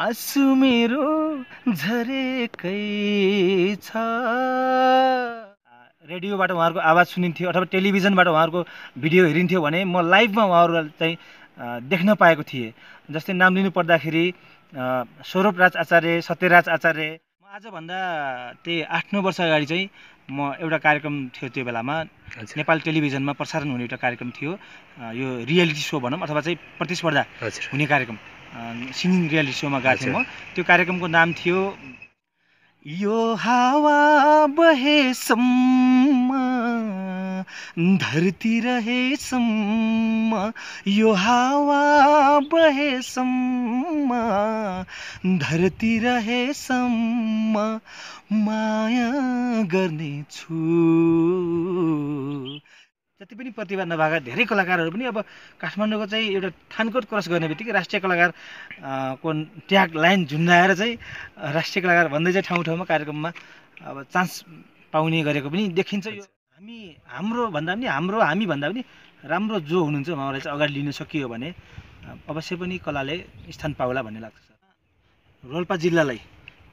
आँसु मेरो झरेकै छ रेडियोबाट उहाँहरूको आवाज सुनिन्थ्यो अथवा टेलिभिजनबाट उहाँहरूको भिडियो हेरिन्थ्यो भने म लाइभमा उहाँहरूलाई चाहिँ देख्न पाएको थिएँ जस्तै नाम लिनु पर्दाखेरि स्वरूप राज आचार्य सत्यराज आचार्य म आजभन्दा त्यही आठ नौ वर्ष अगाडि चाहिँ म एउटा कार्यक्रम थियो त्यो बेलामा नेपाल टेलिभिजनमा प्रसारण हुने एउटा कार्यक्रम थियो यो रियालिटी सो भनौँ अथवा चाहिँ प्रतिस्पर्धा हुने कार्यक्रम सिङ्गिङ रियालिटी सोमा गएको थिएँ म त्यो कार्यक्रमको नाम थियो यो हावा बहेसम्म धरती रहेसम्म यो हावा बहेसम्म धरती रहेसम्म माया गर्नेछु जति पनि प्रतिभा नभएका धेरै कलाकारहरू पनि अब काठमाडौँको चाहिँ एउटा थानकोट क्रस गर्ने बित्तिकै राष्ट्रिय कलाकार को ट्याग लाइन झुन्डाएर चाहिँ राष्ट्रिय कलाकार भन्दै चाहिँ ठाउँ ठाउँमा कार्यक्रममा अब चान्स पाउने गरेको पनि देखिन्छ यो हामी हाम्रो भन्दा पनि हाम्रो हामी भन्दा पनि राम्रो जो हुनुहुन्छ उहाँलाई चाहिँ अगाडि लिन सकियो भने अवश्य पनि कलाले स्थान पाउला भन्ने लाग्छ रोल्पा जिल्लालाई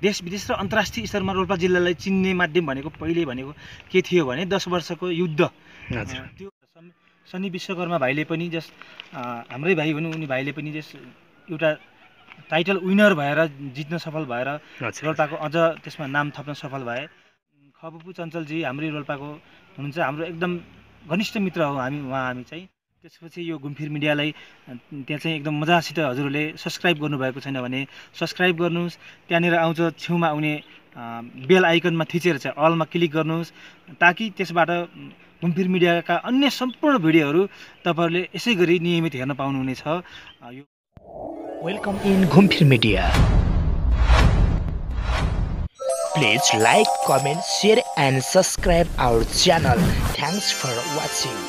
देश विदेश र अन्तर्राष्ट्रिय स्तरमा रोल्पा जिल्लालाई चिन्ने माध्यम भनेको पहिले भनेको के थियो भने दस वर्षको युद्ध त्यो शनि विश्वकर्मा भाइले पनि जस हाम्रै भाइ भनौँ उनी भाइले पनि जस एउटा टाइटल विनर भएर जित्न सफल भएर रोल्पाको अझ त्यसमा नाम थप्न सफल भए खपु चञ्चलजी हाम्रै रोल्पाको हुनुहुन्छ हाम्रो एकदम घनिष्ठ मित्र हो हामी उहाँ हामी चाहिँ त्यसपछि यो घुमफिर मिडियालाई त्यहाँ चाहिँ एकदम मजासित हजुरहरूले सब्सक्राइब गर्नुभएको छैन भने सब्सक्राइब गर्नुहोस् त्यहाँनिर आउँछ छेउमा आउने बेल आइकनमा थिचेर चाहिँ अलमा क्लिक गर्नुहोस् ताकि त्यसबाट घुमफिर मिडियाका अन्य सम्पूर्ण भिडियोहरू तपाईँहरूले यसै गरी नियमित हेर्न पाउनुहुनेछ यो welcome in Ghumfir media please like comment share and subscribe our channel thanks for watching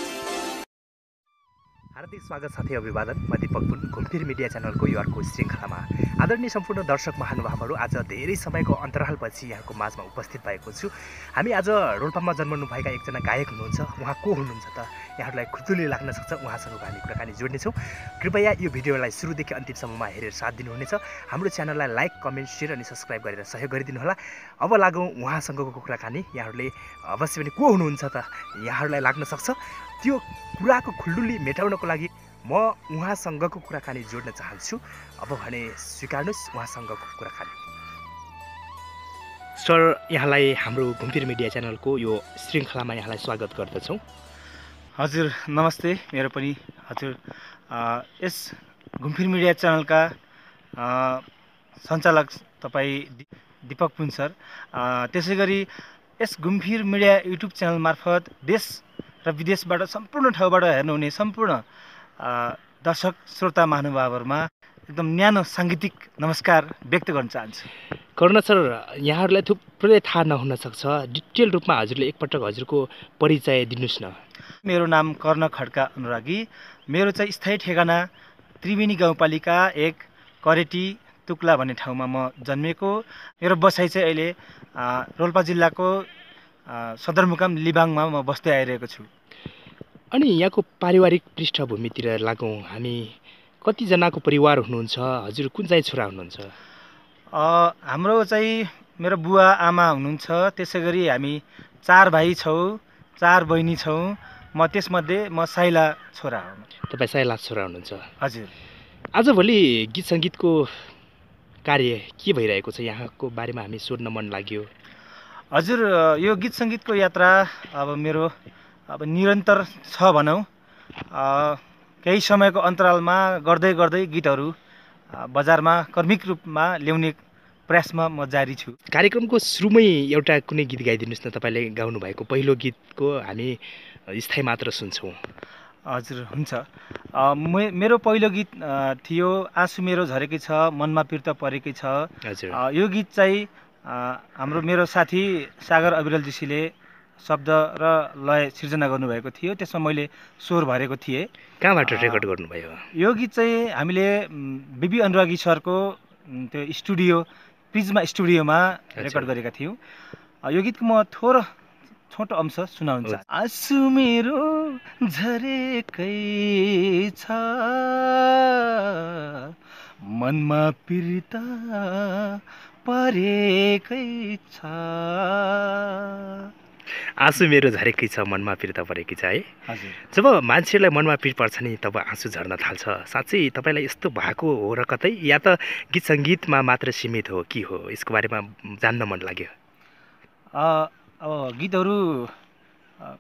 हार्दिक स्वागत साथै अभिवादन म दिपक पुन घुमफिर मिडिया च्यानलको यो अर्को श्रृङ्खलामा आदरणीय सम्पूर्ण दर्शक महानुभावहरू आज धेरै समयको अन्तरालपछि यहाँको माझमा उपस्थित भएको छु हामी आज रोल्पामा जन्मनुभएका एकजना गायक हुनुहुन्छ उहाँ को हुनुहुन्छ त यहाँहरूलाई खुजुली लाग्न सक्छ उहाँसँगको हामी कुराकानी जोड्नेछौँ कृपया यो भिडियोलाई सुरुदेखि अन्तिमसम्ममा हेरेर साथ दिनुहुनेछ हाम्रो च्यानललाई लाइक कमेन्ट सेयर अनि सब्सक्राइब गरेर सहयोग गरिदिनु होला अब लागौँ उहाँसँगको कुराकानी यहाँहरूले अवश्य पनि को हुनुहुन्छ त यहाँहरूलाई लाग्न सक्छ त्यो कुराको खुल्डुली मेटाउनको लागि म उहाँसँगको कुराकानी जोड्न चाहन्छु अब भने स्वीकार्नुहोस् उहाँसँगको कुराकानी सर यहाँलाई हाम्रो घुमफिर मिडिया च्यानलको यो श्रृङ्खलामा यहाँलाई स्वागत गर्दछौँ हजुर नमस्ते मेरो पनि हजुर यस घुमफिर मिडिया च्यानलका सञ्चालक तपाईँ दिपक पुन सर त्यसै गरी यस घुमफिर मिडिया युट्युब च्यानल मार्फत देश र विदेशबाट सम्पूर्ण ठाउँबाट हेर्नुहुने सम्पूर्ण दर्शक श्रोता महानुभावहरूमा एकदम न्यानो साङ्गीतिक नमस्कार व्यक्त गर्न चाहन्छु करुणा सर यहाँहरूलाई थुप्रै थाहा नहुन सक्छ डिटेल रूपमा हजुरले एकपटक हजुरको परिचय दिनुहोस् न मेरो नाम कर्ण खड्का अनुरागी मेरो चाहिँ स्थायी ठेगाना त्रिवेणी गाउँपालिका एक करेटी तुक्ला भन्ने ठाउँमा म जन्मेको मेरो बसाइ चाहिँ अहिले रोल्पा जिल्लाको सदरमुकाम लिबाङमा म बस्दै आइरहेको छु अनि यहाँको पारिवारिक पृष्ठभूमितिर लागौँ हामी कतिजनाको परिवार हुनुहुन्छ हजुर कुन चाहिँ छोरा हुनुहुन्छ हाम्रो चाहिँ मेरो बुवा आमा हुनुहुन्छ त्यसै गरी हामी चार भाइ छौँ चार बहिनी छौँ म त्यसमध्ये म साइला छोरा हो तपाईँ साइला छोरा हुनुहुन्छ हजुर आजभोलि गीत सङ्गीतको कार्य के भइरहेको छ यहाँको बारेमा हामी सोध्न मन लाग्यो हजुर यो गीत सङ्गीतको यात्रा अब मेरो अब निरन्तर छ भनौँ केही समयको अन्तरालमा गर्दै गर्दै गीतहरू बजारमा कर्मिक रूपमा ल्याउने प्रयासमा म जारी छु कार्यक्रमको सुरुमै एउटा कुनै गीत गाइदिनुहोस् न तपाईँले भएको पहिलो गीतको हामी स्थायी मात्र सुन्छौँ हजुर हुन्छ मे मेरो पहिलो गीत थियो आँसु मेरो झरेकै छ मनमा पिर्त परेकै छ हजुर यो गीत चाहिँ हाम्रो मेरो साथी सागर अविरलजीसीले शब्द र लय सिर्जना गर्नुभएको थियो त्यसमा मैले स्वर भरेको थिएँ कहाँबाट रेकर्ड गर्नुभयो यो गीत चाहिँ हामीले बिबी अनुरागी सरको त्यो स्टुडियो प्रिजमा स्टुडियोमा रेकर्ड गरेका थियौँ यो गीतको म थोर छोटो अंश सुनाउँछु आँसु मेरो झरेकै छ मनमा पीडिता परेकै छ आँसु मेरो झरेकै छ मनमा त परेकै छ है जब मान्छेलाई मनमा पिर पर्छ नि तब आँसु झर्न थाल्छ साँच्चै तपाईँलाई यस्तो भएको हो र कतै या त गीत सङ्गीतमा मात्र सीमित हो के हो यसको बारेमा जान्न मन लाग्यो अब गीतहरू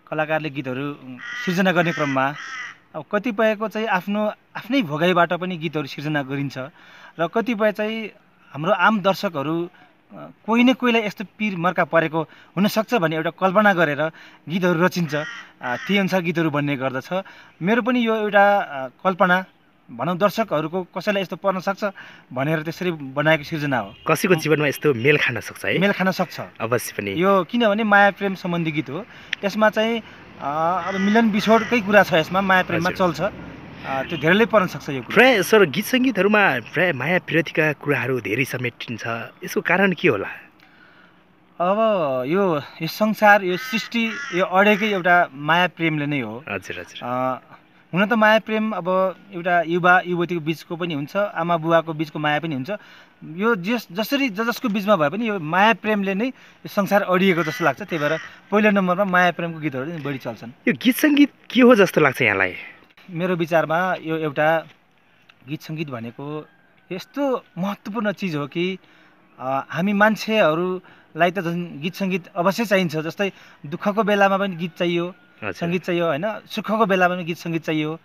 कलाकारले गीतहरू सिर्जना गर्ने क्रममा अब कतिपयको चाहिँ आफ्नो आफ्नै भोगाइबाट पनि गीतहरू सिर्जना गरिन्छ र कतिपय चाहिँ हाम्रो आम दर्शकहरू कोही न कोहीलाई यस्तो पिर मर्का परेको हुनसक्छ भन्ने एउटा कल्पना गरेर गीतहरू रचिन्छ त्यही अनुसार गीतहरू बन्ने गर्दछ मेरो पनि यो एउटा कल्पना भनौँ दर्शकहरूको कसैलाई यस्तो पर्न सक्छ भनेर त्यसरी बनाएको सिर्जना हो कसैको जीवनमा यस्तो मेल खान सक्छ है मेल खान सक्छ अवश्य पनि यो किनभने माया प्रेम सम्बन्धी गीत हो त्यसमा चाहिँ अब मिलन बिछोडकै कुरा छ यसमा माया प्रेममा चल्छ त्यो धेरैले पर्न सक्छ यो प्रायः सर गीत सङ्गीतहरूमा प्रायः माया प्रतिका कुराहरू धेरै समेटिन्छ यसको कारण के होला अब यो यो संसार यो सृष्टि यो अडेकै एउटा माया प्रेमले नै हो हजुर हजुर हुन त माया प्रेम अब एउटा युवा युवतीको बिचको पनि हुन्छ आमा बुवाको बिचको माया पनि हुन्छ यो जस जसरी जसको बिचमा भए पनि यो माया प्रेमले नै यो संसार अडिएको जस्तो लाग्छ त्यही भएर पहिलो नम्बरमा माया प्रेमको गीतहरू बढी चल्छन् यो गीत सङ्गीत के हो जस्तो लाग्छ यहाँलाई मेरो विचारमा यो एउटा गीत सङ्गीत भनेको यस्तो महत्त्वपूर्ण चिज हो कि हामी मान्छेहरूलाई त झन् गीत सङ्गीत अवश्य चाहिन्छ जस्तै दुःखको बेलामा पनि गीत चाहियो सङ्गीत चाहियो होइन सुखको बेलामा पनि गीत सङ्गीत चाहियो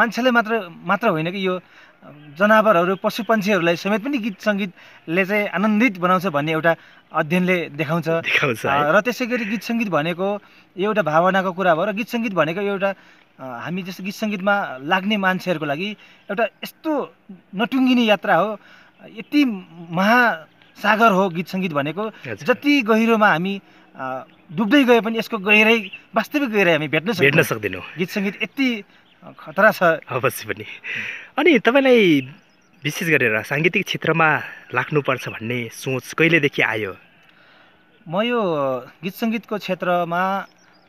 मान्छेले मात्र मात्र होइन कि यो जनावरहरू पशु पन्छीहरूलाई समेत पनि गीत सङ्गीतले चाहिँ आनन्दित बनाउँछ भन्ने एउटा अध्ययनले देखाउँछ र त्यसै गरी गीत सङ्गीत भनेको एउटा भावनाको कुरा हो र गीत सङ्गीत भनेको एउटा हामी जस्तो गीत सङ्गीतमा लाग्ने मान्छेहरूको लागि एउटा यस्तो नटुङ्गिने यात्रा हो यति महासागर हो गीत सङ्गीत भनेको जति गहिरोमा हामी डुब्दै गए पनि यसको गहिराई वास्तविक गहिराई हामी भेट्न भेट्न सक्दैनौँ गीत सङ्गीत यति खतरा छ अवश्य पनि अनि तपाईँलाई विशेष गरेर साङ्गीतिक क्षेत्रमा लाग्नुपर्छ भन्ने सोच कहिलेदेखि आयो म यो गीत सङ्गीतको क्षेत्रमा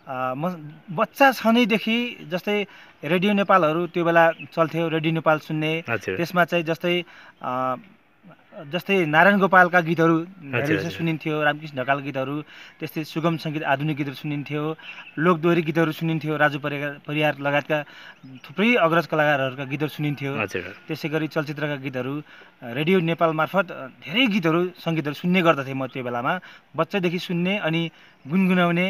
म बच्चा छँदैदेखि जस्तै रेडियो नेपालहरू त्यो बेला चल्थ्यो रेडियो नेपाल सुन्ने त्यसमा चाहिँ जस्तै जस्तै नारायण गोपालका गीतहरू सुनिन्थ्यो रामकृष्ण ढकाल गीतहरू त्यस्तै सुगम सङ्गीत आधुनिक गीतहरू सुनिन्थ्यो लोकदोहोरी गीतहरू सुनिन्थ्यो राजु परिकार परिवार लगायतका थुप्रै अग्रज कलाकारहरूका गीतहरू सुनिन्थ्यो त्यसै गरी चलचित्रका गीतहरू रेडियो नेपाल मार्फत धेरै गीतहरू सङ्गीतहरू सुन्ने गर्दथेँ म त्यो बेलामा बच्चादेखि सुन्ने अनि गुनगुनाउने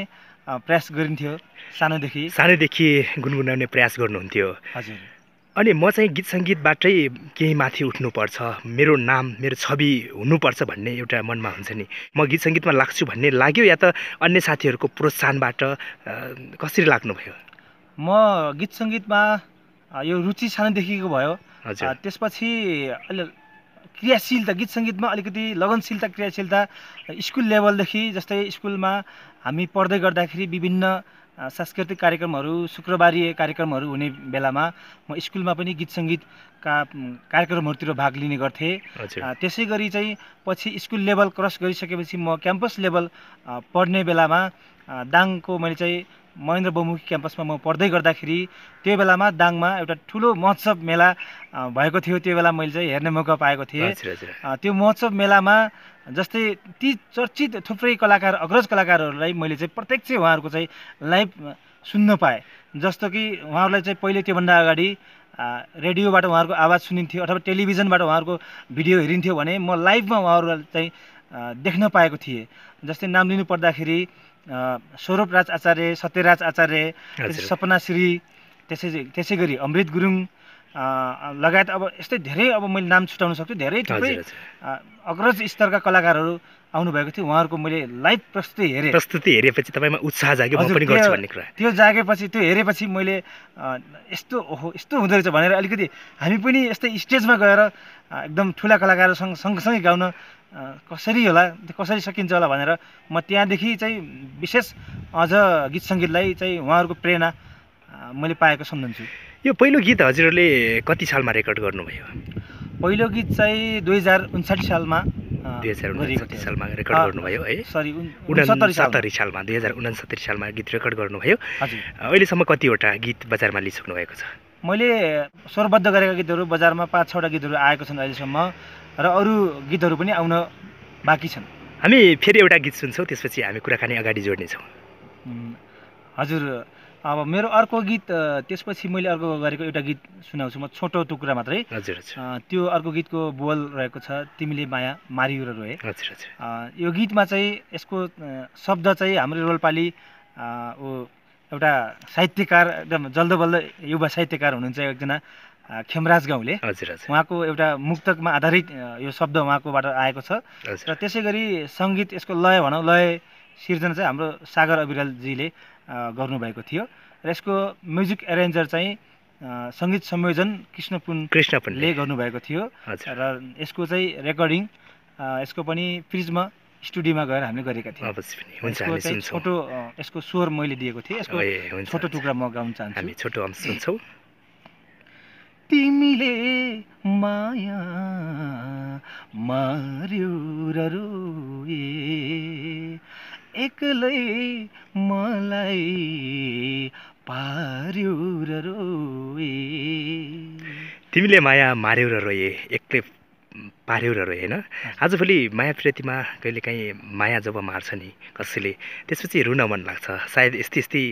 प्रयास गरिन्थ्यो सानोदेखि सानैदेखि गुनगुनाउने प्रयास गर्नुहुन्थ्यो हजुर अनि म चाहिँ गीत सङ्गीतबाटै केही माथि उठ्नुपर्छ मेरो नाम मेरो छवि हुनुपर्छ भन्ने एउटा मनमा हुन्छ नि म गीत सङ्गीतमा लाग्छु भन्ने लाग्यो या त अन्य साथीहरूको प्रोत्साहनबाट कसरी लाग्नुभयो म गीत सङ्गीतमा यो रुचि सानैदेखिको भयो हजुर त्यसपछि अहिले क्रियाशीलता गीत सङ्गीतमा अलिकति लगनशीलता क्रियाशीलता स्कुल लेभलदेखि जस्तै स्कुलमा हामी पढ्दै गर्दाखेरि विभिन्न सांस्कृतिक कार्यक्रमहरू शुक्रबारीय कार्यक्रमहरू हुने बेलामा म स्कुलमा पनि गीत सङ्गीतका कार्यक्रमहरूतिर भाग लिने गर्थेँ त्यसै गरी चाहिँ पछि स्कुल लेभल क्रस गरिसकेपछि म क्याम्पस लेभल पढ्ने बेलामा दाङको मैले चाहिँ महेन्द्र बहुमुखी क्याम्पसमा म पढ्दै गर्दाखेरि त्यो बेलामा दाङमा एउटा ठुलो महोत्सव मेला भएको थियो त्यो बेला मैले चाहिँ हेर्ने मौका पाएको थिएँ त्यो महोत्सव मेलामा जस्तै ती चर्चित थुप्रै कलाकार अग्रज कलाकारहरूलाई मैले चाहिँ प्रत्यक्ष उहाँहरूको चाहिँ लाइभ सुन्न पाएँ जस्तो कि उहाँहरूलाई चाहिँ पहिले त्योभन्दा अगाडि रेडियोबाट उहाँहरूको आवाज सुनिन्थ्यो अथवा टेलिभिजनबाट उहाँहरूको भिडियो हेरिन्थ्यो भने म लाइभमा उहाँहरूलाई चाहिँ देख्न पाएको थिएँ जस्तै नाम लिनु पर्दाखेरि स्वरूप राज आचार्य सत्यराज आचार्य सपना श्री त्यसै त्यसै गरी अमृत गुरुङ लगायत अब यस्तै धेरै अब मैले नाम छुट्याउन सक्छु धेरै थुप्रै अग्रज स्तरका कलाकारहरू आउनुभएको थियो उहाँहरूको मैले लाइभ प्रस्तुति हेरेँ प्रस्तुति हेरेपछि तपाईँमा उत्साह जाग्यो पनि गर्छु भन्ने कुरा त्यो जागेपछि त्यो हेरेपछि मैले यस्तो ओहो यस्तो हुँदो रहेछ भनेर अलिकति हामी पनि यस्तै स्टेजमा गएर एकदम ठुला कलाकारहरूसँग सँगसँगै गाउन कसरी होला कसरी सकिन्छ होला भनेर म त्यहाँदेखि चाहिँ विशेष अझ गीत सङ्गीतलाई चाहिँ उहाँहरूको प्रेरणा मैले पाएको सम्झन्छु यो पहिलो गीत हजुरहरूले कति सालमा रेकर्ड गर्नुभयो पहिलो गीत चाहिँ दुई हजार उन्साठी सालमा दुई सालमा रेकर्ड गर्नुभयो है सरी सत्तरी सालमा दुई हजार उनासत्तरी सालमा गीत रेकर्ड गर्नुभयो अहिलेसम्म कतिवटा गीत बजारमा लिइसक्नु भएको छ मैले स्वरबद्ध गरेका गीतहरू बजारमा पाँच छवटा गीतहरू आएको छन् अहिलेसम्म र अरू गीतहरू पनि आउन बाँकी छन् हामी फेरि एउटा गीत सुन्छौँ त्यसपछि हामी कुराकानी अगाडि जोड्नेछौँ हजुर अब मेरो अर्को गीत त्यसपछि मैले अर्को गरेको एउटा गीत सुनाउँछु म छोटो टुक्रा मात्रै हजुर त्यो अर्को गीतको बोल रहेको छ तिमीले माया मारियो र रोए यो गीतमा चाहिँ यसको शब्द चाहिँ हाम्रो रोलपाली ऊ एउटा साहित्यकार एकदम जल्दो बल्दो युवा साहित्यकार हुनुहुन्छ एकजना खेमराज गाउँले उहाँको एउटा मुक्तकमा आधारित यो शब्द उहाँकोबाट आएको छ र त्यसै गरी सङ्गीत यसको लय भनौँ लय सिर्जना चाहिँ हाम्रो सागर अविरालजीले गर्नुभएको थियो र यसको म्युजिक एरेन्जर चाहिँ सङ्गीत संयोजन कृष्णपुन कृष्णपुनले गर्नुभएको थियो र यसको चाहिँ रेकर्डिङ यसको पनि फ्रिजमा स्टुडियोमा गएर हामीले गरेका थियौँ यसको छोटो यसको स्वर मैले दिएको थिएँ यसको छोटो टुक्रा म गाउन चाहन्छु तिमीले माया मार्यो रोए एक्लै मलाई पार्यो र रोए तिमीले माया मार्यौ र रोए एक्लै पार्यौ र रोए होइन आजभोलि माया प्रेतीमा कहिलेकाहीँ माया जब मार्छ नि कसैले त्यसपछि रुन मन लाग्छ सायद यस्तै यस्तै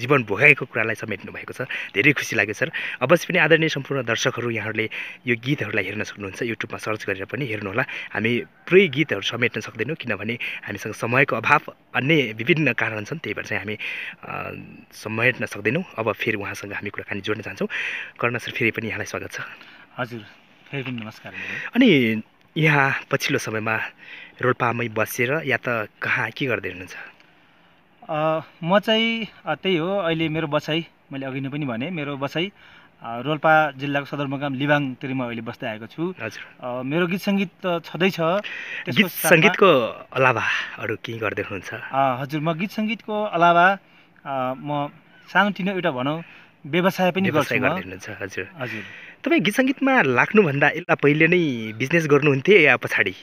जीवन भोगाएको कुरालाई समेट्नु भएको छ धेरै खुसी लाग्यो सर अवश्य पनि आदरणीय सम्पूर्ण दर्शकहरू यहाँहरूले यो गीतहरूलाई हेर्न सक्नुहुन्छ युट्युबमा सर्च गरेर पनि हेर्नुहोला हामी पुरै गीतहरू समेट्न सक्दैनौँ किनभने हामीसँग समयको अभाव अन्य विभिन्न कारण छन् त्यही भएर चाहिँ हामी समेट्न सक्दैनौँ अब फेरि उहाँसँग हामी कुराकानी जोड्न चाहन्छौँ कर्ण सर फेरि पनि यहाँलाई स्वागत छ हजुर फेरि पनि नमस्कार अनि यहाँ पछिल्लो समयमा रोल्पामै बसेर या त कहाँ के गर्दै हुनुहुन्छ म चाहिँ त्यही हो अहिले मेरो बसाइ मैले अघि नै पनि भने मेरो बसाइ रोल्पा जिल्लाको सदरमुकाम लिबाङतिर म अहिले बस्दै आएको छु हजुर मेरो गीत सङ्गीत त छँदैछ गीत सङ्गीतको अलावा अरू के गर्दै हुनुहुन्छ हजुर म गीत सङ्गीतको अलावा म सानोतिनो एउटा भनौँ व्यवसाय पनि गर्छु हजुर हजुर तपाईँ गीत सङ्गीतमा लाग्नुभन्दा यसलाई पहिले नै बिजनेस गर्नुहुन्थ्यो या पछाडि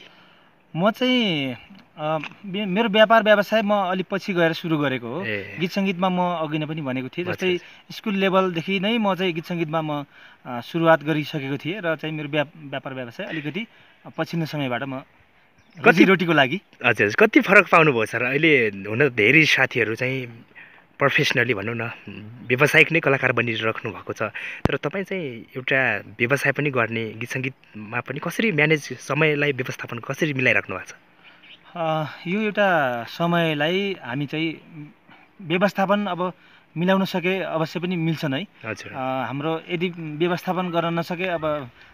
म चाहिँ मेरो व्यापार व्यवसाय म अलिक पछि गएर सुरु गरेको हो गीत सङ्गीतमा म अघि नै पनि भनेको थिएँ जस्तै स्कुल लेभलदेखि नै म चाहिँ गीत सङ्गीतमा म सुरुवात गरिसकेको थिएँ र चाहिँ मेरो व्यापार व्यवसाय अलिकति पछिल्लो समयबाट म कति रोटीको लागि हजुर कति फरक पाउनुभयो सर अहिले हुन धेरै साथीहरू चाहिँ प्रोफेसनली भनौँ न व्यवसायिक नै कलाकार बनिराख्नु भएको छ तर तपाईँ चाहिँ एउटा व्यवसाय पनि गर्ने गीत सङ्गीतमा पनि कसरी म्यानेज समयलाई व्यवस्थापन कसरी मिलाइराख्नु भएको छ यो एउटा समयलाई हामी चाहिँ व्यवस्थापन अब मिलाउन सके अवश्य पनि मिल्छन् है हाम्रो यदि व्यवस्थापन गर्न नसके अब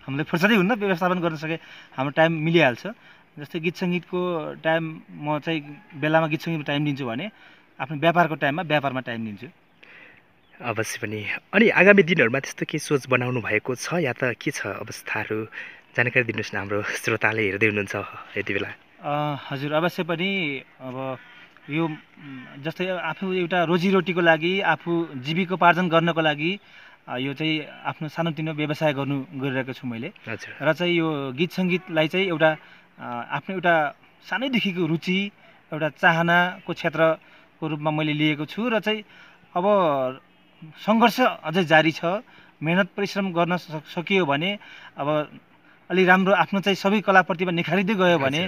हामीले फुर्सदै हुन्न व्यवस्थापन गर्न सके हाम्रो टाइम मिलिहाल्छ जस्तै गीत सङ्गीतको टाइम म चाहिँ बेलामा गीत सङ्गीतमा टाइम दिन्छु भने आफ्नो व्यापारको टाइममा व्यापारमा टाइम दिन्छु अवश्य पनि अनि आगामी दिनहरूमा त्यस्तो केही सोच बनाउनु भएको छ या त के छ अवस्थाहरू जानकारी दिनुहोस् न हाम्रो श्रोताले हेर्दै हुनुहुन्छ यति बेला हजुर अवश्य पनि अब यो जस्तै आफू एउटा रोजीरोटीको लागि आफू जीविकोपार्जन गर्नको लागि यो चाहिँ आफ्नो सानोतिनो व्यवसाय गर्नु गरिरहेको छु मैले र चाहिँ यो गीत सङ्गीतलाई चाहिँ एउटा आफ्नो एउटा सानैदेखिको रुचि एउटा चाहनाको क्षेत्र को रूपमा मैले लिएको छु र चाहिँ अब सङ्घर्ष अझै जारी छ मेहनत परिश्रम गर्न सकियो भने अब अलि राम्रो आफ्नो चाहिँ सबै कलाप्रतिमा निखारिँदै गयो भने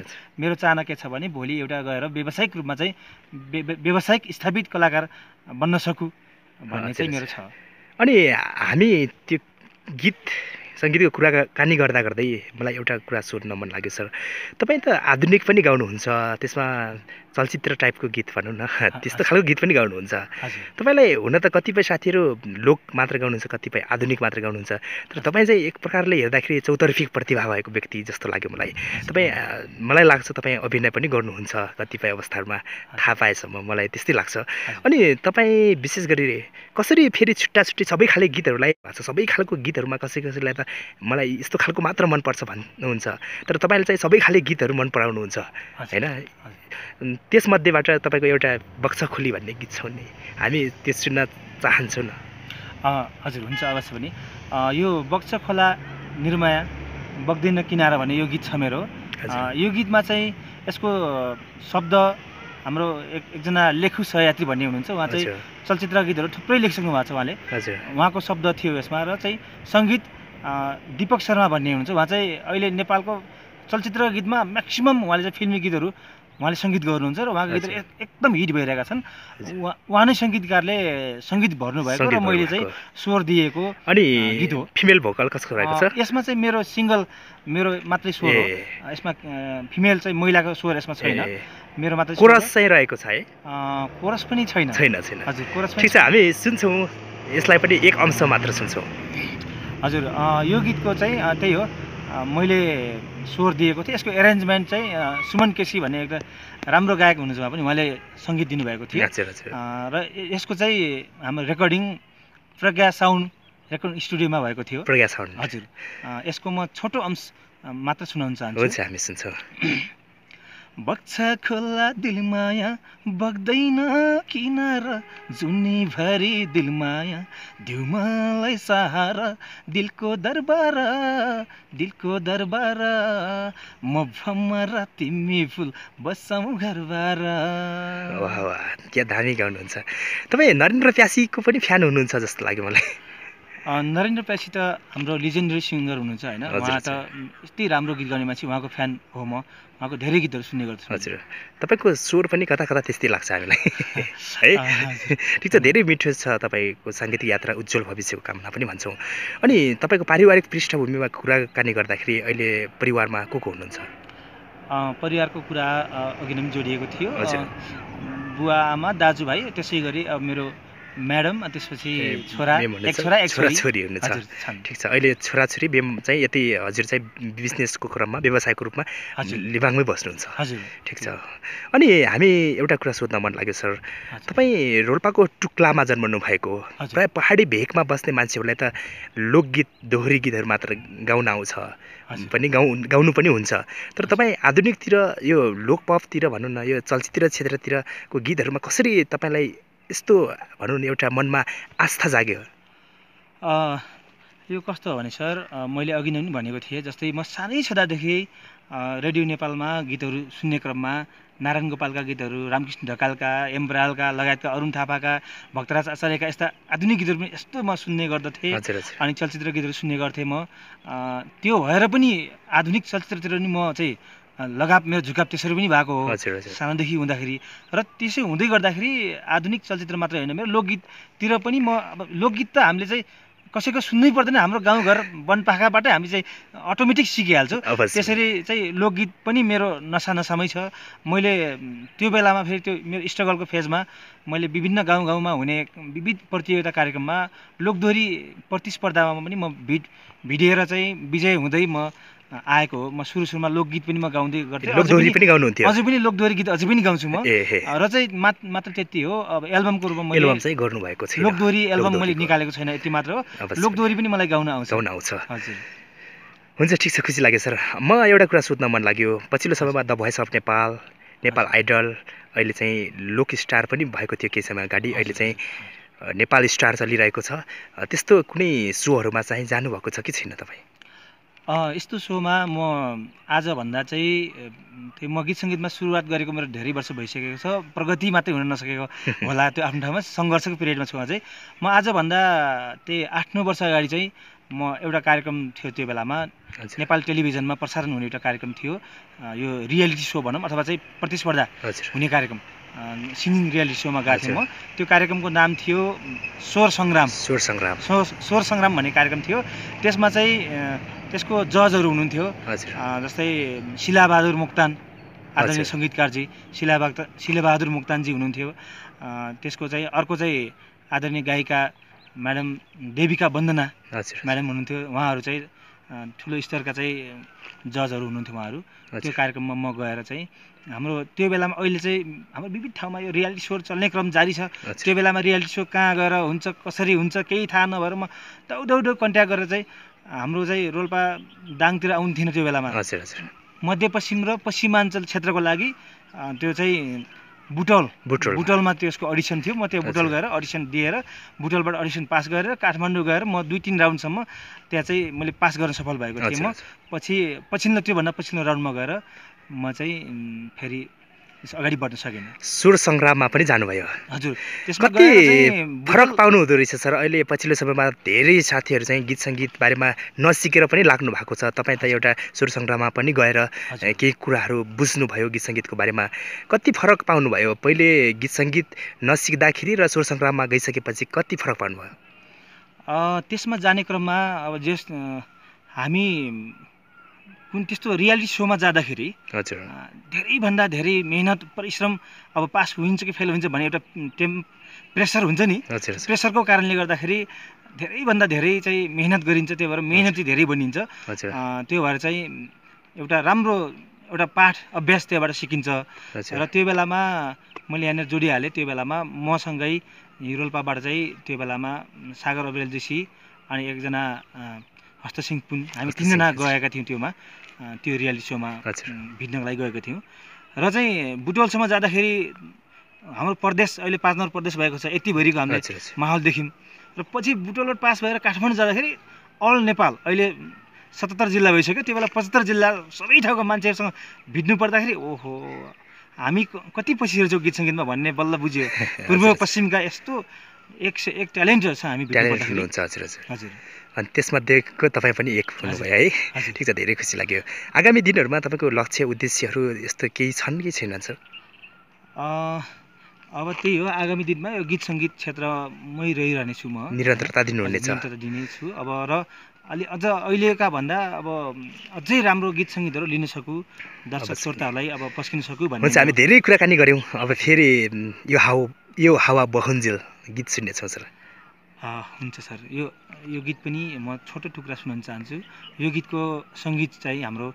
मेरो चाहना के छ भने भोलि एउटा गएर व्यावसायिक रूपमा चाहिँ व्यावसायिक स्थापित कलाकार बन्न सकु भन्ने चाहिँ मेरो छ अनि हामी त्यो गीत सङ्गीतको कुराकानी गर्दा गर्दै मलाई एउटा कुरा सोध्न मन लाग्यो सर तपाईँ त आधुनिक पनि गाउनुहुन्छ त्यसमा चलचित्र टाइपको गीत भनौँ न त्यस्तो खालको गीत पनि गाउनुहुन्छ तपाईँलाई हुन त कतिपय साथीहरू लोक मात्र गाउनुहुन्छ कतिपय आधुनिक मात्र गाउनुहुन्छ तर तपाईँ चाहिँ एक प्रकारले हेर्दाखेरि चौतर्फी प्रतिभा भएको व्यक्ति जस्तो लाग्यो मलाई तपाईँ मलाई लाग्छ तपाईँ अभिनय पनि गर्नुहुन्छ कतिपय अवस्थाहरूमा थाहा पाएसम्म मलाई त्यस्तै लाग्छ अनि तपाईँ विशेष गरी कसरी फेरि छुट्टा छुट्टी सबै खाले गीतहरूलाई भएको छ सबै खालको गीतहरूमा कसै कसैलाई त मलाई यस्तो खालको मात्र मनपर्छ भन्नुहुन्छ तर तपाईँले चाहिँ सबै खाले गीतहरू मन पराउनुहुन्छ होइन त्यसमध्येबाट तपाईँको एउटा बक्सा खुली भन्ने गीत छ नि हामी त्यो सुन्न चाहन्छौँ न हजुर हुन्छ अवश्य पनि यो बक्सा खोला निर्माया बग्दैन किनारा भन्ने यो गीत छ मेरो यो गीतमा चाहिँ यसको शब्द हाम्रो एक एकजना लेखु सहयात्री भन्ने हुनुहुन्छ उहाँ चाहिँ चलचित्र गीतहरू थुप्रै लेखिसक्नु भएको छ उहाँले उहाँको शब्द थियो यसमा र चाहिँ सङ्गीत दीपक शर्मा भन्ने हुनुहुन्छ उहाँ चाहिँ अहिले नेपालको चलचित्र गीतमा म्याक्सिमम् उहाँले चाहिँ फिल्मी गीतहरू उहाँले सङ्गीत गर्नुहुन्छ र उहाँको गीतहरू एकदम हिट भइरहेका छन् उहाँ नै सङ्गीतकारले सङ्गीत भर्नुभएको र मैले चाहिँ स्वर दिएको अनि गीत हो फिमेल भोकल कसको रहेको छ यसमा चाहिँ मेरो सिङ्गल मेरो मात्रै स्वर हो यसमा फिमेल चाहिँ महिलाको स्वर यसमा छैन मेरो मात्रै कोरस चाहिँ रहेको छ है कोरस पनि छैन छैन छैन हजुर कोरस ठिक छ हामी सुन्छौँ यसलाई पनि एक अंश मात्र सुन्छौँ हजुर यो गीतको चाहिँ त्यही हो मैले स्वर दिएको थिएँ यसको एरेन्जमेन्ट चाहिँ सुमन केसी भन्ने एउटा राम्रो गायक हुनुहुन्छ भए पनि उहाँले सङ्गीत दिनुभएको थियो र यसको चाहिँ हाम्रो रेकर्डिङ प्रज्ञा साउन्ड रेकर्डिङ स्टुडियोमा भएको थियो प्रज्ञा साउन्ड हजुर यसको म छोटो अंश मात्र सुनाउन चाहन्छु हुन्छ हामी सुन्छौँ बग्छ खोला दिलमाया बग्दैन किनार जुनीभरि दिलमाया दिउ मलाई सहारा दिलको दरबार दिलको दरबार म भमरा तिमी फुल बसाउँ घरबार वाह वाह क्या दामी गाउनुहुन्छ तपाईँ नरेन्द्र प्यासीको पनि फ्यान हुनुहुन्छ जस्तो लाग्यो मलाई नरेन्द्र प्यासी त हाम्रो लिजेन्डरी सिङ्गर हुनुहुन्छ होइन उहाँ त यति राम्रो गीत गाउने मान्छे उहाँको फ्यान हो म उहाँको धेरै गीतहरू सुन्ने गर्छु हजुर तपाईँको स्वर पनि कता कता त्यस्तै लाग्छ हामीलाई है ठिक छ धेरै मिठो छ तपाईँको साङ्गीतिक यात्रा उज्जवल भविष्यको कामना पनि भन्छौँ अनि तपाईँको पारिवारिक पृष्ठभूमिमा कुराकानी गर्दाखेरि अहिले परिवारमा को को हुनुहुन्छ परिवारको कुरा अघि नै जोडिएको थियो बुवा आमा दाजुभाइ त्यसै गरी अब मेरो म्याडम त्यसपछि छोरा एक छोरा छोराछोरी हुनुहुन्छ ठिक छ अहिले छोराछोरी बेम चाहिँ यति हजुर चाहिँ बिजनेसको क्रममा व्यवसायको रूपमा लिबाङमै बस्नुहुन्छ हजुर ठिक छ अनि हामी एउटा कुरा सोध्न मन लाग्यो सर तपाईँ रोल्पाको टुक्लामा जन्मनु भएको प्रायः पहाडी भेकमा बस्ने मान्छेहरूलाई त लोकगीत दोहोरी गीतहरू मात्र गाउन आउँछ पनि गाउँ गाउनु पनि हुन्छ तर तपाईँ आधुनिकतिर यो लोकपपतिर भनौँ न यो चलचित्र क्षेत्रतिरको गीतहरूमा कसरी तपाईँलाई यस्तो भनौँ न एउटा मनमा आस्था जाग्यो यो कस्तो हो भने सर मैले अघि नै पनि भनेको थिएँ जस्तै म सानै छँदादेखि रेडियो नेपालमा गीतहरू सुन्ने क्रममा नारायण गोपालका गीतहरू रामकृष्ण ढकालका एम बरालका लगायतका अरुण थापाका भक्तराज आचार्यका यस्ता आधुनिक गीतहरू पनि यस्तो म सुन्ने गर्दथेँ अनि चलचित्र गीतहरू सुन्ने गर्थेँ म त्यो भएर पनि आधुनिक चलचित्रतिर पनि म चाहिँ लगाव मेरो झुकाव त्यसरी पनि भएको हो सानोदेखि हुँदाखेरि र त्यसै हुँदै गर्दाखेरि आधुनिक चलचित्र मात्र होइन मेरो लोकगीततिर पनि म अब लोकगीत त हामीले चाहिँ कसैको सुन्नै पर्दैन हाम्रो गाउँघर वनपाखाबाटै हामी चाहिँ अटोमेटिक सिकिहाल्छौँ त्यसरी चाहिँ लोकगीत पनि मेरो नसा नसामै छ मैले त्यो बेलामा फेरि त्यो मेरो स्ट्रगलको फेजमा मैले विभिन्न गाउँ गाउँमा हुने विविध प्रतियोगिता कार्यक्रममा लोकदोहोरी प्रतिस्पर्धामा पनि म भिड भिडिएर चाहिँ विजय हुँदै म आएको हो म सुरु सुरुमा लोकगीत पनि म गाउँदै गर्थेँ अझै पनि लोकदोहोरी गीत अझै पनि गाउँछु म र चाहिँ मात्र त्यति हो अब एल्बमको रूपमा मैले गर्नुभएको छ लोकदोहोरी एल्बम मैले निकालेको छैन यति मात्र हो लोकदोहोरी पनि मलाई गाउन आउँछ आउँछ हजुर हुन्छ ठिक छ खुसी लाग्यो सर म एउटा कुरा सोध्न मन लाग्यो पछिल्लो समयमा the voice of Nepal Nepal idol अहिले चाहिँ लोक स्टार पनि भएको थियो केही समय अगाडि अहिले चाहिँ नेपाल स्टार चलिरहेको छ त्यस्तो कुनै सोहरूमा चाहिँ जानुभएको छ कि छैन तपाईँ यस्तो सोमा म आजभन्दा चाहिँ त्यो म गीत सङ्गीतमा सुरुवात गरेको मेरो धेरै वर्ष भइसकेको छ प्रगति मात्रै हुन नसकेको होला त्यो आफ्नो ठाउँमा सङ्घर्षको पिरियडमा छु चाहिँ म आजभन्दा त्यही आठ नौ वर्ष अगाडि चाहिँ म एउटा कार्यक्रम थियो त्यो बेलामा नेपाल टेलिभिजनमा प्रसारण हुने एउटा कार्यक्रम थियो यो रियालिटी सो भनौँ अथवा चाहिँ प्रतिस्पर्धा हुने कार्यक्रम सिङ्गिङ रियालिटी सोमा गएको थिएँ म त्यो कार्यक्रमको नाम थियो स्वर सङ्ग्राम स्वर सङ्ग्राम स्वर सङ्ग्राम भन्ने कार्यक्रम थियो त्यसमा चाहिँ त्यसको जजहरू हुनुहुन्थ्यो जस्तै शिलाबहादुर मुक्तान आदरणीय सङ्गीतकारजी शिलाबाग शिलाबहादुर मुक्तानजी हुनुहुन्थ्यो त्यसको चाहिँ अर्को चाहिँ आदरणीय गायिका म्याडम देविका वन्दना म्याडम हुनुहुन्थ्यो उहाँहरू चाहिँ ठुलो स्तरका चाहिँ जजहरू हुनुहुन्थ्यो उहाँहरू त्यो कार्यक्रममा म गएर चाहिँ हाम्रो त्यो बेलामा अहिले चाहिँ हाम्रो विविध ठाउँमा यो रियालिटी सो चल्ने क्रम जारी छ त्यो बेलामा रियालिटी सो कहाँ गएर हुन्छ कसरी हुन्छ केही थाहा नभएर म दौडौडो कन्ट्याक्ट गरेर चाहिँ हाम्रो चाहिँ रोल्पा दाङतिर आउँथेन त्यो बेलामा हजुर हजुर मध्यपश्चिम र पश्चिमाञ्चल क्षेत्रको लागि त्यो चाहिँ बुटल बुटल बुटलमा त्यसको अडिसन थियो म त्यहाँ बुटल गएर अडिसन दिएर बुटलबाट अडिसन पास गरेर काठमाडौँ गएर म दुई तिन राउन्डसम्म त्यहाँ चाहिँ मैले पास गर्न सफल भएको थिएँ म पछि पछिल्लो त्योभन्दा पछिल्लो राउन्डमा गएर म चाहिँ फेरि अगाडि बढ्न सकेन सुर सङ्ग्राममा पनि जानुभयो हजुर कति फरक पाउनु हुँदो रहेछ सर अहिले पछिल्लो समयमा धेरै साथीहरू चाहिँ गीत सङ्गीत बारेमा नसिकेर पनि लाग्नु भएको छ तपाईँ त एउटा सुर सङ्ग्राममा पनि गएर केही कुराहरू बुझ्नुभयो गीत सङ्गीतको बारेमा कति फरक पाउनुभयो पहिले गीत सङ्गीत नसिक्दाखेरि र सुर सङ्ग्राममा गइसकेपछि कति फरक पाउनुभयो त्यसमा जाने क्रममा अब जस हामी कुन त्यस्तो रियालिटी सोमा जाँदाखेरि धेरैभन्दा धेरै मेहनत परिश्रम अब पास हुन्छ कि फेल हुन्छ भने एउटा टेम प्रेसर हुन्छ नि प्रेसरको कारणले गर्दाखेरि धेरैभन्दा धेरै चाहिँ मेहनत गरिन्छ त्यही भएर मेहनती धेरै बनिन्छ त्यो भएर चाहिँ एउटा राम्रो एउटा पाठ अभ्यास त्यहाँबाट सिकिन्छ र त्यो बेलामा मैले यहाँनिर जोडिहालेँ त्यो बेलामा मसँगै हिरोल्पाबाट चाहिँ त्यो बेलामा सागर अविरल जोशी अनि एकजना हस्तसिंह पुन हामी तिनजना गएका थियौँ त्योमा त्यो रियालिटी सोमा भिड्नको लागि गएको थियौँ र चाहिँ बुटवलसम्म जाँदाखेरि हाम्रो प्रदेश अहिले पाँच नम्बर प्रदेश भएको छ यतिभरिको हामीले माहौल देख्यौँ र पछि बुटवलबाट पास भएर काठमाडौँ जाँदाखेरि अल नेपाल अहिले सतहत्तर जिल्ला भइसक्यो त्यो बेला पचहत्तर जिल्ला सबै ठाउँको मान्छेहरूसँग भिड्नु पर्दाखेरि ओहो हामी कति पछि हेर्छौँ गीत सङ्गीतमा भन्ने बल्ल बुझ्यो पूर्व पश्चिमका यस्तो एक सय एक ट्यालेन्टहरू छ हामी हजुर अनि त्यसमध्येको तपाईँ पनि एक हुनुभयो है ठिक छ धेरै खुसी लाग्यो आगामी दिनहरूमा तपाईँको लक्ष्य उद्देश्यहरू यस्तो केही छन् कि छैनन् सर अब त्यही हो आगामी दिनमा यो गीत सङ्गीत क्षेत्रमै रहिरहनेछु म निरन्तरता दिनुहुनेछ निरन्तरता छु अब र अलि अझ अहिलेका भन्दा अब अझै राम्रो गीत सङ्गीतहरू लिन सकु दर्शक श्रोताहरूलाई अब पस्किन सकु भन्ने हुन्छ हामी धेरै कुराकानी गऱ्यौँ अब फेरि यो हाउ यो हावा बहुन्जेल गीत सुन्नेछौँ सर हुन्छ सर यो यो गीत पनि म छोटो टुक्रा सुनाउन चाहन्छु यो गीतको सङ्गीत चाहिँ हाम्रो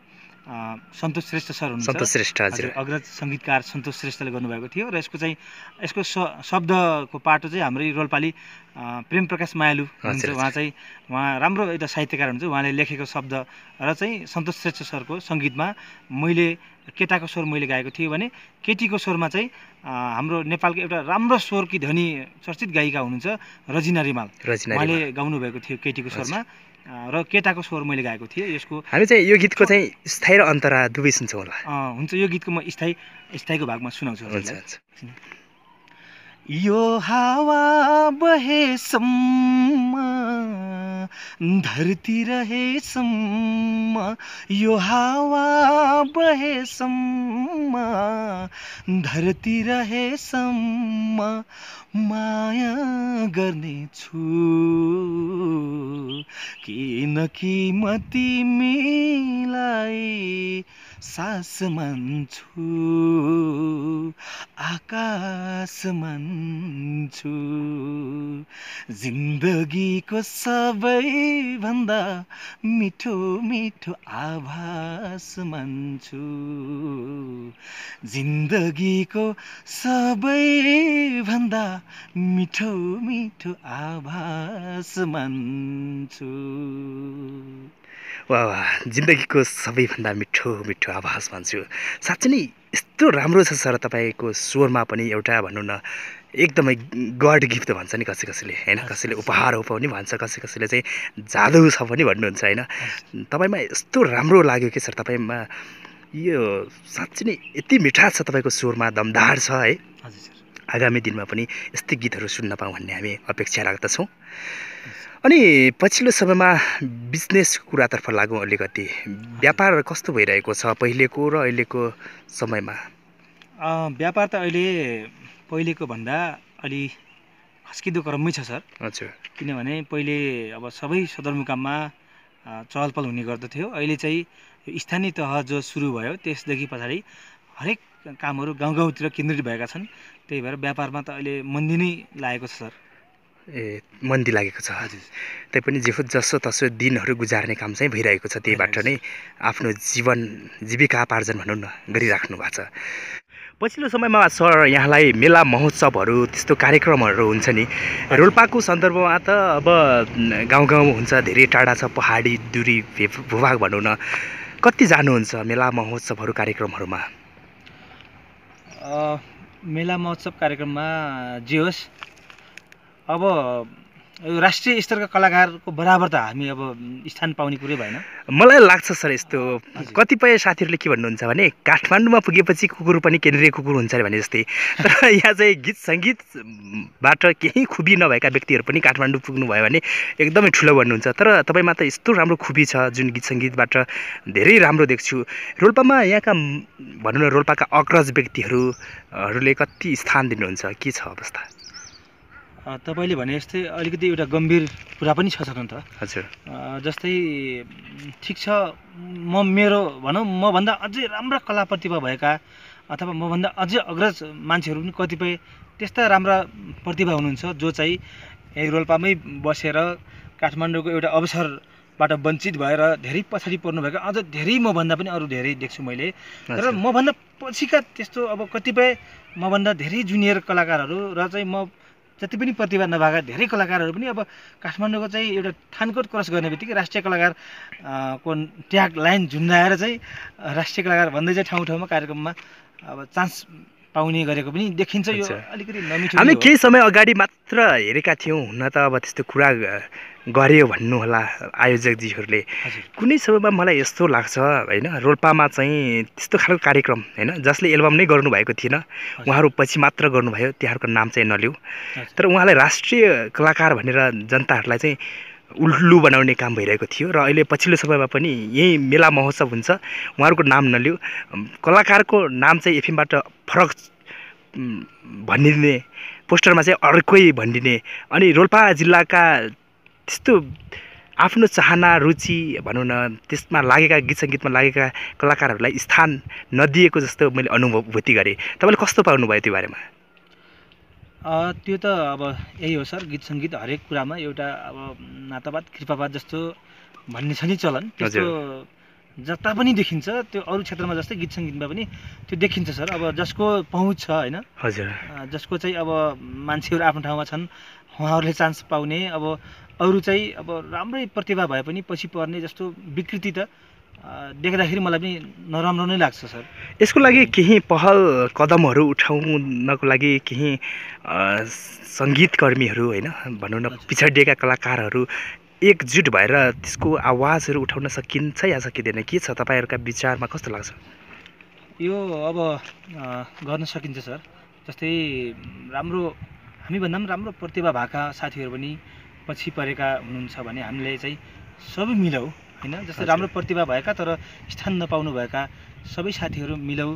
सन्तोष श्रेष्ठ सर हुनुहुन्छ सन्तोष श्रेष्ठ हजुर अग्रज सङ्गीतकार सन्तोष श्रेष्ठले गर्नुभएको थियो र यसको चाहिँ यसको स शब्दको पाटो चाहिँ हाम्रै रोल्पाली प्रेम प्रकाश मायालु हुनुहुन्छ उहाँ चाहिँ उहाँ राम्रो एउटा साहित्यकार हुनुहुन्छ उहाँले लेखेको शब्द र चाहिँ सन्तोष श्रेष्ठ सरको सङ्गीतमा मैले केटाको स्वर मैले गाएको थिएँ भने केटीको स्वरमा चाहिँ हाम्रो नेपालको एउटा राम्रो स्वर कि धनी चर्चित गायिका हुनुहुन्छ रजिना रिमाल उहाँले गाउनुभएको थियो केटीको स्वरमा र केटाको स्वर मैले गाएको थिएँ यसको हामी चाहिँ यो गीतको चाहिँ स्थायी र अन्तरा दुवै सुन्छौँ होला हुन्छ यो गीतको म स्थायी स्थायीको भागमा सुनाउँछु हुन्छ यो हावा बहेसम्म धरती रहेसम्म यो हावा बहेसम्म धरती रहेसम्म माया गर्नेछु किनकि म तिमीलाई सास मान्छु आकाश मान्छु छु जिन्दगीको सबैभन्दा मिठो मिठो आभास मान्छु जिन्दगीको सबैभन्दा मिठो मिठो आभास मान्छु वा वा जिन्दगीको सबैभन्दा मिठो मिठो आभास मान्छु साँच्चै नै यस्तो राम्रो छ सर तपाईँको स्वरमा पनि एउटा भनौँ न एकदमै गड गिफ्ट भन्छ नि कसै कसैले होइन कसैले उपहार हो पनि भन्छ कसै कसैले चाहिँ जादु छ पनि भन्नुहुन्छ होइन तपाईँमा यस्तो राम्रो लाग्यो कि सर तपाईँमा यो साँच्ची नै यति मिठास छ तपाईँको स्वरमा दमदार छ है आगामी दिनमा पनि यस्तै गीतहरू सुन्न पाऊँ भन्ने हामी अपेक्षा राख्दछौँ अनि पछिल्लो समयमा बिजनेस कुरातर्फ लागौँ अलिकति व्यापार कस्तो भइरहेको छ पहिलेको र अहिलेको समयमा व्यापार त अहिले पहिलेको भन्दा अलि खस्किँदो क्रममै छ सर हजुर किनभने पहिले अब सबै सदरमुकाममा चहलपहल हुने गर्दथ्यो अहिले चाहिँ स्थानीय तह जो सुरु भयो त्यसदेखि पछाडि हरेक कामहरू गाउँ गाउँतिर केन्द्रित भएका छन् त्यही भएर व्यापारमा त अहिले मन्दी नै लागेको छ सर ए मन्दी लागेको छ हजुर तैपनि जे जसो तसो दिनहरू गुजार्ने काम चाहिँ भइरहेको छ त्यहीबाट नै आफ्नो जीवन जीविकापार्जन भनौँ न गरिराख्नु भएको छ पछिल्लो समयमा सर यहाँलाई मेला महोत्सवहरू त्यस्तो कार्यक्रमहरू हुन्छ नि रोल्पाको सन्दर्भमा त अब गाउँ गाउँ हुन्छ धेरै टाढा छ पहाडी दुरी भूभाग भनौँ न कति जानुहुन्छ मेला महोत्सवहरू कार्यक्रमहरूमा मेला महोत्सव कार्यक्रममा जे होस् अब राष्ट्रिय स्तरका कलाकारको बराबर त हामी अब स्थान पाउने कुरै भएन मलाई लाग्छ सर यस्तो कतिपय साथीहरूले के भन्नुहुन्छ भने काठमाडौँमा पुगेपछि कुकुर पनि केन्द्रीय कुकुर हुन्छ अरे भने जस्तै तर यहाँ चाहिँ गीत सङ्गीतबाट केही खुबी नभएका व्यक्तिहरू पनि काठमाडौँ पुग्नुभयो भने एकदमै ठुलो भन्नुहुन्छ तर तपाईँमा त यस्तो राम्रो खुबी छ जुन गीत सङ्गीतबाट धेरै राम्रो देख्छु रोल्पामा यहाँका भनौँ न रोल्पाका अग्रज व्यक्तिहरूहरूले कति स्थान दिनुहुन्छ के छ अवस्था तपाईँले भने जस्तै अलिकति एउटा गम्भीर कुरा पनि छ छन त हजुर जस्तै ठिक छ म मेरो भनौँ मभन्दा अझै राम्रा कला प्रतिभा भएका अथवा मभन्दा अझै अग्रज मान्छेहरू पनि कतिपय त्यस्ता राम्रा प्रतिभा हुनुहुन्छ जो चाहिँ यही रोल्पामै बसेर काठमाडौँको एउटा अवसरबाट वञ्चित भएर धेरै पछाडि पर्नुभएको अझ धेरै मभन्दा पनि अरू धेरै देख्छु मैले र मभन्दा पछिका त्यस्तो अब कतिपय मभन्दा धेरै जुनियर कलाकारहरू र चाहिँ म जति पनि प्रतिभा नभएका धेरै कलाकारहरू पनि अब काठमाडौँको चाहिँ एउटा थानकोट क्रस गर्ने बित्तिकै राष्ट्रिय कलाकार को ट्याग लाइन झुन्डाएर चाहिँ राष्ट्रिय कलाकार भन्दै चाहिँ ठाउँ ठाउँमा कार्यक्रममा अब चान्स पाउने गरेको पनि देखिन्छ यो अलिकति हामी केही समय अगाडि मात्र हेरेका थियौँ हुन त अब त्यस्तो कुरा गऱ्यो भन्नुहोला आयोजकजीहरूले कुनै समयमा मलाई यस्तो लाग्छ होइन रोल्पामा चाहिँ त्यस्तो खालको कार्यक्रम होइन जसले एल्बम नै गर्नुभएको थिएन उहाँहरू पछि मात्र गर्नुभयो त्यहाँहरूको नाम चाहिँ नलिउँ तर उहाँलाई राष्ट्रिय कलाकार भनेर जनताहरूलाई चाहिँ उल्लु बनाउने काम भइरहेको थियो र अहिले पछिल्लो समयमा पनि यहीँ मेला महोत्सव हुन्छ उहाँहरूको नाम नलियो कलाकारको नाम चाहिँ एफएमबाट फरक भनिदिने पोस्टरमा चाहिँ अर्कै भनिदिने अनि रोल्पा जिल्लाका त्यस्तो आफ्नो चाहना रुचि भनौँ न त्यसमा लागेका गीत सङ्गीतमा लागेका कलाकारहरूलाई स्थान नदिएको जस्तो मैले अनुभूति गरेँ तपाईँले कस्तो पाउनुभयो त्यो बारेमा त्यो त अब यही हो सर गीत सङ्गीत हरेक कुरामा एउटा अब नातावाद कृपावाद जस्तो भन्ने छ नि चलन त्यस्तो जता पनि देखिन्छ त्यो अरू क्षेत्रमा जस्तै गीत सङ्गीतमा पनि त्यो देखिन्छ सर अब जसको पहुँच छ होइन हजुर जसको चाहिँ अब मान्छेहरू आफ्नो ठाउँमा छन् उहाँहरूले चान्स पाउने अब अरू चाहिँ अब राम्रै प्रतिभा भए पनि पछि पर्ने जस्तो विकृति त देख्दाखेरि मलाई पनि नराम्रो नै लाग्छ सर यसको लागि केही पहल कदमहरू उठाउनको लागि केही सङ्गीतकर्मीहरू होइन भनौँ न पिछडिएका कलाकारहरू एकजुट भएर त्यसको आवाजहरू उठाउन सकिन्छ या सकिँदैन के छ तपाईँहरूका विचारमा कस्तो लाग्छ यो अब गर्न सकिन्छ सर जस्तै राम्रो हामीभन्दा पनि राम्रो प्रतिभा भएका साथीहरू पनि पछि परेका हुनुहुन्छ भने हामीले चाहिँ सबै मिलाऊ होइन जस्तै राम्रो प्रतिभा भएका तर स्थान नपाउनुभएका सबै साथीहरू मिलाउ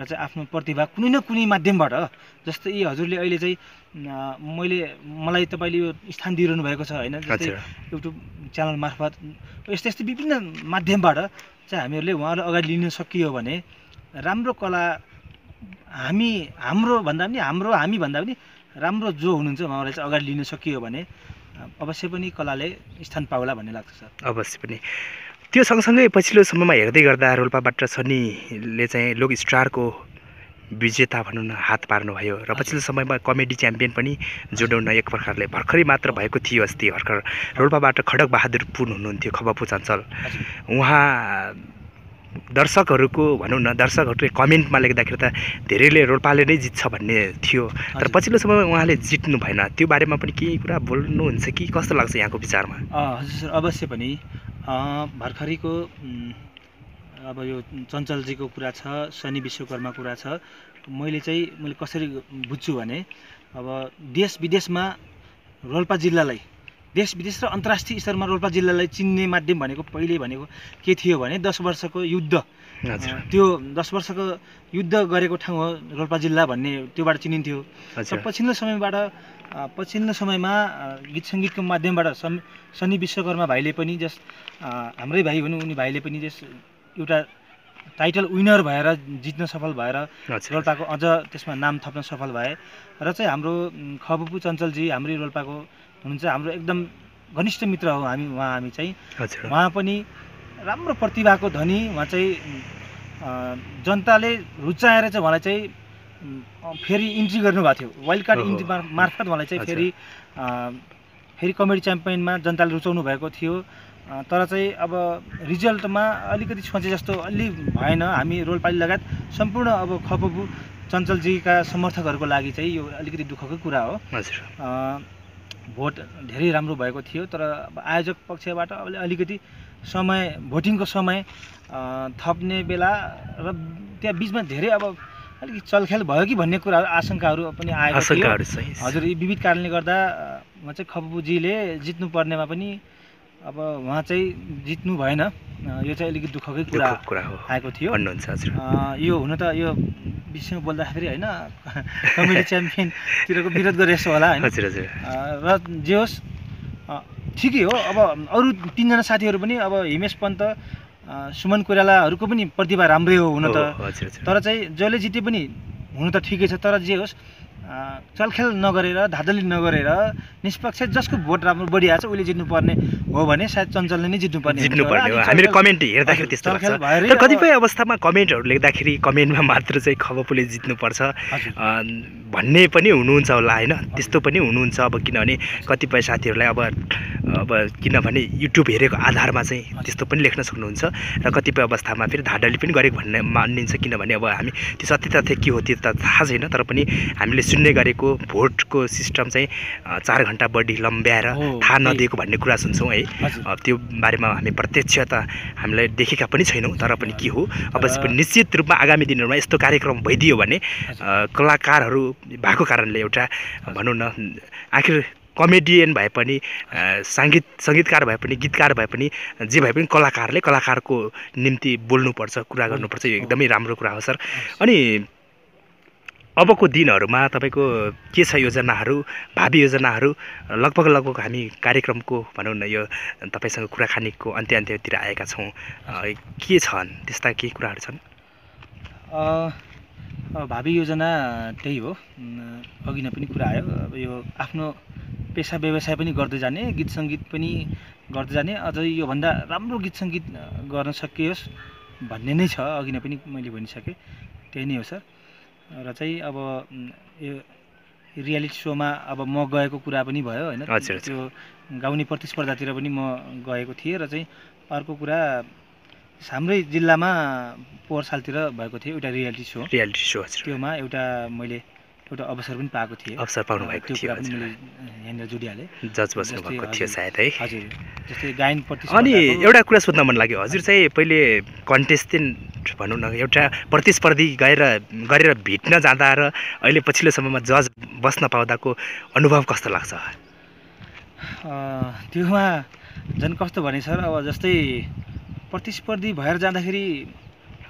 र चाहिँ आफ्नो प्रतिभा कुनै न कुनै माध्यमबाट जस्तै यी हजुरले अहिले चाहिँ मैले मलाई तपाईँले यो स्थान दिइरहनु भएको छ होइन जस्तै युट्युब च्यानल मार्फत यस्तै यस्तै विभिन्न माध्यमबाट चाहिँ हामीहरूले उहाँहरू अगाडि लिन सकियो भने राम्रो कला हामी हाम्रो भन्दा पनि हाम्रो हामी भन्दा पनि राम्रो जो हुनुहुन्छ उहाँहरूलाई चाहिँ अगाडि लिन सकियो भने अवश्य पनि कलाले स्थान पाउला भन्ने लाग्छ सर अवश्य पनि त्यो सँगसँगै पछिल्लो समयमा हेर्दै गर्दा रोल्पाबाट सनीले चाहिँ लोक स्टारको विजेता भनौँ न हात पार्नुभयो र पछिल्लो समयमा कमेडी च्याम्पियन पनि जोडाउन एक प्रकारले भर्खरै मात्र भएको थियो अस्ति भर्खर रोल्पाबाट खडक बहादुर पुन हुनुहुन्थ्यो खबपु चञ्चल उहाँ दर्शकहरूको भनौँ न दर्शकहरूले कमेन्टमा लेख्दाखेरि त धेरैले रोल्पाले नै जित्छ भन्ने थियो तर पछिल्लो समय उहाँले जित्नु भएन त्यो बारेमा पनि केही कुरा बोल्नुहुन्छ कि कस्तो लाग्छ यहाँको विचारमा हजुर सर अवश्य पनि भर्खरैको अब यो चञ्चलजीको कुरा छ शनि विश्वकर्मा कुरा छ मैले चाहिँ मैले कसरी बुझ्छु भने अब देश विदेशमा रोल्पा जिल्लालाई देश विदेश र अन्तर्राष्ट्रिय स्तरमा रोल्पा जिल्लालाई चिन्ने माध्यम भनेको पहिले भनेको के थियो भने दस वर्षको युद्ध त्यो दस वर्षको युद्ध गरेको ठाउँ हो रोल्पा जिल्ला भन्ने त्योबाट चिनिन्थ्यो पछिल्लो समयबाट पछिल्लो समयमा गीत सङ्गीतको माध्यमबाट सन् सन्नी विश्वकर्मा भाइले पनि जस हाम्रै भाइ भनौँ उनी भाइले पनि जस एउटा टाइटल विनर भएर जित्न सफल भएर रोल्पाको अझ त्यसमा नाम थप्न सफल भए र चाहिँ हाम्रो खबपु चञ्चलजी हाम्रै रोल्पाको हुनुहुन्छ हाम्रो एकदम घनिष्ठ मित्र हो हामी उहाँ हामी चाहिँ उहाँ पनि राम्रो प्रतिभाको धनी उहाँ चाहिँ जनताले रुचाएर चाहिँ उहाँलाई चाहिँ फेरि इन्ट्री गर्नुभएको थियो वाइल्ड कार्ड इन्ट्री मार्फत उहाँलाई चाहिँ फेरि फेरि कमेडी च्याम्पियनमा जनताले रुचाउनु भएको थियो तर चाहिँ अब रिजल्टमा अलिकति सोचे जस्तो अलि भएन हामी रोलपाली लगायत सम्पूर्ण अब खपबु चञ्चलजीका समर्थकहरूको लागि चाहिँ यो अलिकति दुःखकै कुरा हो भोट धेरै राम्रो भएको थियो तर आयोजक पक्षबाट अब अलिकति समय भोटिङको समय थप्ने बेला र त्यहाँ बिचमा धेरै अब अलिकति चलखेल भयो कि भन्ने कुराहरू आशङ्काहरू पनि आएको थियो हजुर यी विविध कारणले गर्दा म चाहिँ खपुजीले जित्नुपर्नेमा पनि अब उहाँ चाहिँ जित्नु भएन यो चाहिँ अलिकति दुःखकै कुरा हो आएको थियो भन्नुहुन्छ यो हुन त यो विषयमा बोल्दाखेरि होइन कमेडी च्याम्पियनतिरको विरोध गरे जस्तो होला होइन र जे होस् ठिकै हो अब अरू तिनजना साथीहरू पनि अब हिमेश पन्त सुमन कोइरालाहरूको पनि प्रतिभा राम्रै हो हुन त तर चाहिँ जसले जिते पनि हुन त ठिकै छ तर जे होस् चलखेल नगरेर धाँधली नगरेर निष्पक्ष जसको भोट राम्रो बढी आएको छ उसले जित्नुपर्ने हो भने सायद चञ्चलले नै जित्नुपर्ने जित्नुपर्ने हो हामीले कमेन्ट हेर्दाखेरि त्यस्तो लाग्छ कतिपय अवस्थामा कमेन्टहरू लेख्दाखेरि कमेन्टमा मात्र चाहिँ खबपुले जित्नुपर्छ भन्ने पनि हुनुहुन्छ होला होइन त्यस्तो पनि हुनुहुन्छ अब किनभने कतिपय साथीहरूलाई अब अब किनभने युट्युब हेरेको आधारमा चाहिँ त्यस्तो पनि लेख्न सक्नुहुन्छ र कतिपय अवस्थामा फेरि धाँडली पनि गरेको भन्ने मानिन्छ किनभने अब हामी त्यो सत्य तथ्य के हो त्यो त थाहा छैन तर पनि हामीले सुन्ने गरेको भोटको सिस्टम चाहिँ चार घन्टा बढी लम्ब्याएर थाहा नदिएको भन्ने कुरा सुन्छौँ है त्यो बारेमा हामी प्रत्यक्ष त हामीलाई देखेका पनि छैनौँ तर पनि के हो अवश्य पनि निश्चित रूपमा आगामी दिनहरूमा यस्तो कार्यक्रम भइदियो भने कलाकारहरू भएको कारणले एउटा भनौँ न आखिर कमेडियन भए पनि साङ्गीत सङ्गीतकार भए पनि गीतकार भए पनि जे भए पनि कलाकारले कलाकारको निम्ति बोल्नुपर्छ कुरा गर्नुपर्छ यो एकदमै राम्रो कुरा हो सर अनि अबको दिनहरूमा तपाईँको के छ योजनाहरू भावी योजनाहरू लगभग लगभग हामी कार्यक्रमको भनौँ न यो तपाईँसँग कुराकानीको अन्त्य अन्त्यतिर आएका छौँ के छन् त्यस्ता केही कुराहरू छन् भावी योजना त्यही हो अघि नै पनि कुरा आयो अब यो आफ्नो पेसा व्यवसाय पनि गर्दै जाने गीत सङ्गीत पनि गर्दै जाने अझै योभन्दा राम्रो गीत सङ्गीत गर्न सकियोस् भन्ने नै छ अघि नै पनि मैले भनिसकेँ त्यही नै हो सर र चाहिँ अब यो रियालिटी सोमा अब म गएको कुरा पनि भयो होइन त्यो गाउने प्रतिस्पर्धातिर पनि म गएको थिएँ र चाहिँ अर्को कुरा हाम्रै जिल्लामा पोहोर सालतिर भएको थियो एउटा रियालिटी सो रियालिटी सो त्योमा एउटा मैले एउटा अवसर पनि पाएको थिएँ अवसर पाउनु भएको थियो यहाँनिर जुडियाले जज बस्नु भएको थियो सायद है हजुर जस्तै गायनपट्टि अनि एउटा कुरा सोध्न मन लाग्यो हजुर चाहिँ पहिले कन्टेस्टेन्ट भनौँ न एउटा प्रतिस्पर्धी गएर गरेर भेट्न जाँदा र अहिले पछिल्लो समयमा जज बस्न पाउँदाको अनुभव कस्तो लाग्छ त्योमा झन् कस्तो भने सर अब जस्तै प्रतिस्पर्धी भएर जाँदाखेरि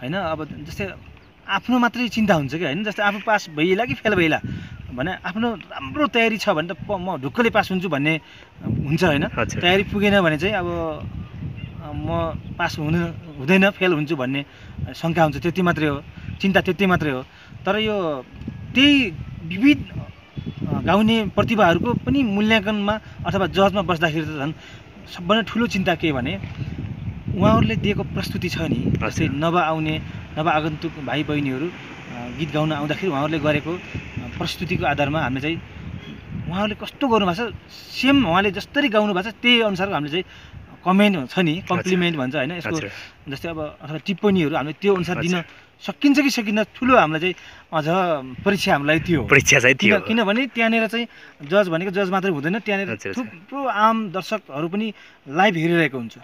होइन अब जस्तै आफ्नो मात्रै चिन्ता हुन्छ कि होइन जस्तै आफू पास भइला कि फेल भइला भने आफ्नो राम्रो तयारी छ भने त म ढुक्कले पास हुन्छु भन्ने हुन्छ होइन तयारी पुगेन भने चाहिँ अब म पास हुनु हुँदैन फेल हुन्छु भन्ने शङ्का हुन्छ त्यति मात्रै हो चिन्ता त्यति मात्रै हो तर यो त्यही विविध गाउने प्रतिभाहरूको पनि मूल्याङ्कनमा अथवा जजमा बस्दाखेरि त झन् सबभन्दा ठुलो चिन्ता के भने उहाँहरूले दिएको प्रस्तुति छ नि जस्तै नभआउने आगन्तुक भाइ बहिनीहरू गीत गाउन आउँदाखेरि उहाँहरूले गरेको प्रस्तुतिको आधारमा हामीले चाहिँ उहाँहरूले कस्तो गर्नुभएको छ सेम उहाँले जसरी गाउनु भएको छ त्यही अनुसार हामीले चाहिँ कमेन्ट छ नि कम्प्लिमेन्ट भन्छ होइन यसको जस्तै अब अथवा टिप्पणीहरू हामीले त्यो अनुसार दिन सकिन्छ कि सकिन्न ठुलो हामीलाई चाहिँ अझ परीक्षा हामीलाई त्यो परीक्षा चाहिँ थियो किनभने त्यहाँनिर चाहिँ जज भनेको जज मात्रै हुँदैन त्यहाँनिर थुप्रो आम दर्शकहरू पनि लाइभ हेरिरहेको हुन्छ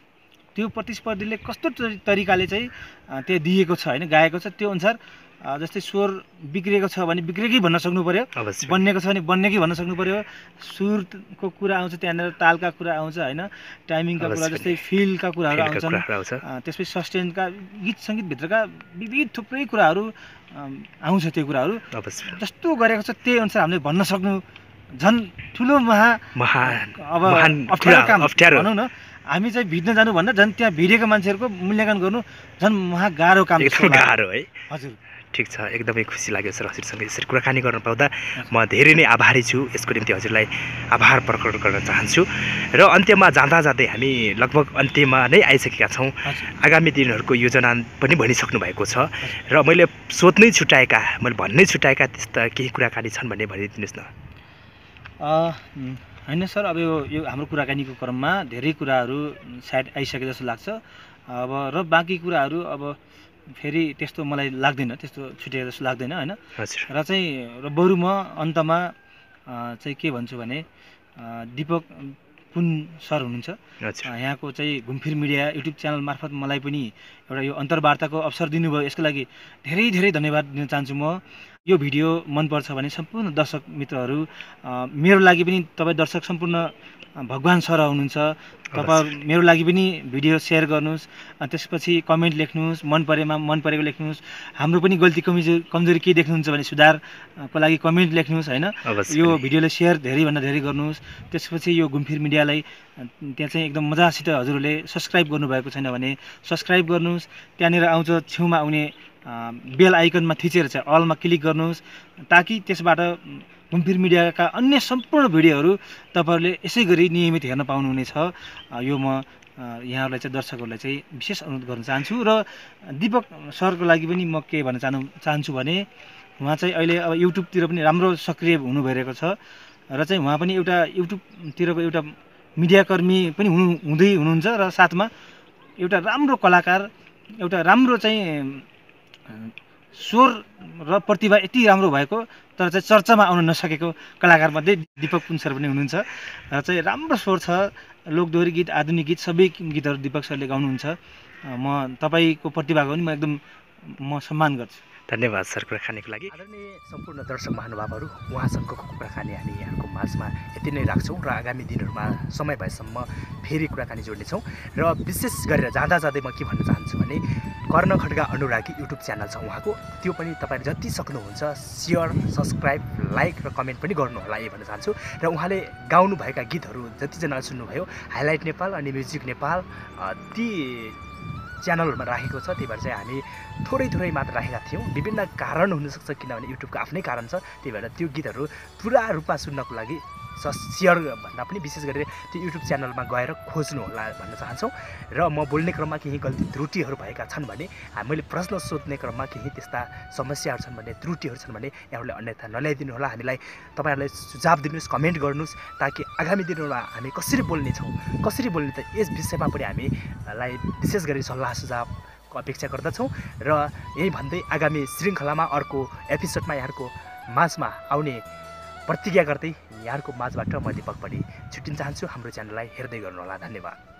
त्यो प्रतिस्पर्धीले कस्तो तरिकाले चाहिँ त्यो दिएको छ होइन गाएको छ त्यो अनुसार जस्तै स्वर बिग्रेको छ भने बिग्रेकै भन्न सक्नु पऱ्यो बनिएको छ भने बन्नेकै भन्न सक्नु पऱ्यो सुरको कुरा आउँछ त्यहाँनिर तालका कुरा आउँछ होइन टाइमिङका कुरा जस्तै फिलका कुराहरू आउँछन् त्यसपछि सस्टेनका गीत सङ्गीतभित्रका विविध थुप्रै कुराहरू आउँछ त्यो कुराहरू जस्तो गरेको छ त्यही अनुसार हामीले भन्न सक्नु झन् ठुलो महा महान अब अप्ठ्यारो काम भनौँ न हामी चाहिँ भिड्न जानुभन्दा झन् त्यहाँ भिडेको मान्छेहरूको मूल्याङ्कन गर्नु झन् महा गाह्रो काम गाह्रो है हजुर ठिक छ एकदमै खुसी लाग्यो सर हजुरसँग यसरी कुराकानी गर्न पाउँदा म धेरै नै आभारी छु यसको निम्ति हजुरलाई आभार प्रकट गर्न चाहन्छु र अन्त्यमा जाँदा जाँदै हामी लगभग अन्त्यमा नै आइसकेका छौँ आगामी दिनहरूको योजना पनि भनिसक्नु भएको छ र मैले सोध्नै छुट्याएका मैले भन्नै छुट्याएका त्यस्ता केही कुराकानी छन् भन्ने भनिदिनुहोस् न होइन सर अब यो हाम्रो कुराकानीको क्रममा धेरै कुराहरू सायद आइसके जस्तो लाग्छ अब र बाँकी कुराहरू अब फेरि त्यस्तो मलाई लाग्दैन त्यस्तो छुटेको जस्तो लाग्दैन होइन र चाहिँ र बरु म अन्तमा चाहिँ के भन्छु भने दिपक पुन सर हुनुहुन्छ यहाँको चाहिँ घुमफिर मिडिया युट्युब च्यानल मार्फत मलाई पनि एउटा यो अन्तर्वार्ताको अवसर दिनुभयो यसको लागि धेरै धेरै धन्यवाद दिन चाहन्छु म यो भिडियो मनपर्छ भने सम्पूर्ण दर्शक मित्रहरू मेरो लागि पनि तपाईँ दर्शक सम्पूर्ण भगवान् सर हुनुहुन्छ तपाईँ मेरो लागि पनि भिडियो सेयर गर्नुहोस् त्यसपछि कमेन्ट लेख्नुहोस् मन परेमा मन परेको लेख्नुहोस् हाम्रो पनि गल्ती कमजोरी कमजोरी के देख्नुहुन्छ भने सुधारको लागि कमेन्ट लेख्नुहोस् होइन यो भिडियोलाई सेयर धेरैभन्दा धेरै गर्नुहोस् त्यसपछि यो घुमफिर मिडियालाई त्यहाँ चाहिँ एकदम मजासित हजुरहरूले सब्सक्राइब गर्नुभएको छैन भने सब्सक्राइब गर्नुहोस् त्यहाँनिर आउँछ छेउमा आउने बेल आइकनमा थिचेर चाहिँ अलमा क्लिक गर्नुहोस् ताकि त्यसबाट घुमफिर मिडियाका अन्य सम्पूर्ण भिडियोहरू तपाईँहरूले यसै गरी नियमित हेर्न पाउनुहुनेछ यो म यहाँहरूलाई चाहिँ दर्शकहरूलाई चाहिँ विशेष अनुरोध गर्न चाहन्छु र दिपक सरको लागि पनि म के भन्न चाहनु चाहन्छु भने उहाँ चाहिँ अहिले अब युट्युबतिर पनि राम्रो सक्रिय हुनुभइरहेको छ र चाहिँ उहाँ पनि एउटा युट्युबतिरको एउटा मिडियाकर्मी पनि हुनु हुँदै हुनुहुन्छ र साथमा एउटा राम्रो कलाकार एउटा राम्रो चाहिँ स्वर र प्रतिभा यति राम्रो भएको तर चाहिँ चर्चामा आउन नसकेको कलाकारमध्ये दिपक पुन्सर पनि हुनुहुन्छ र चाहिँ राम्रो स्वर छ लोकदोहोरी गीत आधुनिक गीत सबै गीतहरू दिपक सरले गाउनुहुन्छ म तपाईँको प्रतिभाको पनि म एकदम म सम्मान गर्छु धन्यवाद सर कुराकानीको लागि आदरणीय सम्पूर्ण दर्शक महानुभावहरू उहाँसँगको कुराकानी हामी यहाँको माझमा यति नै राख्छौँ र आगामी दिनहरूमा समय भएसम्म फेरि कुराकानी जोड्नेछौँ र विशेष गरेर जाँदा जाँदै म के भन्न चाहन्छु भने कर्ण खड्गा अनुरागी युट्युब च्यानल छ उहाँको त्यो पनि तपाईँले जति सक्नुहुन्छ सेयर सब्सक्राइब लाइक र कमेन्ट पनि गर्नुहोला यही भन्न चाहन्छु र उहाँले गाउनुभएका गीतहरू जतिजनाले सुन्नुभयो हाइलाइट नेपाल अनि म्युजिक नेपाल ती च्यानलहरूमा राखेको छ त्यही भएर चाहिँ हामी थोरै थोरै मात्र राखेका थियौँ विभिन्न कारण हुनसक्छ किनभने युट्युबको आफ्नै कारण छ त्यही भएर त्यो गीतहरू पुरा रूपमा सुन्नको लागि सेयर भन्दा पनि विशेष गरेर त्यो युट्युब च्यानलमा गएर खोज्नु होला भन्न चाहन्छौँ र म बोल्ने क्रममा केही गल्ती त्रुटिहरू भएका छन् भने हामीले प्रश्न सोध्ने क्रममा केही त्यस्ता समस्याहरू छन् भने त्रुटिहरू छन् भने यहाँहरूले अन्यथा नल्याइदिनु होला हामीलाई तपाईँहरूलाई सुझाव दिनुहोस् कमेन्ट गर्नुहोस् ताकि आगामी दिनहरूमा हामी कसरी बोल्ने बोल्नेछौँ कसरी बोल्ने त यस विषयमा पनि हामीलाई विशेष गरी सल्लाह सुझाव अपेक्षा गर्दछौँ र यही भन्दै आगामी श्रृङ्खलामा अर्को एपिसोडमा यहाँको माझमा आउने प्रतिज्ञा गर्दै यहाँहरूको माझबाट म दिपक पनि छुट्टिन चाहन्छु हाम्रो च्यानललाई हेर्दै गर्नुहोला धन्यवाद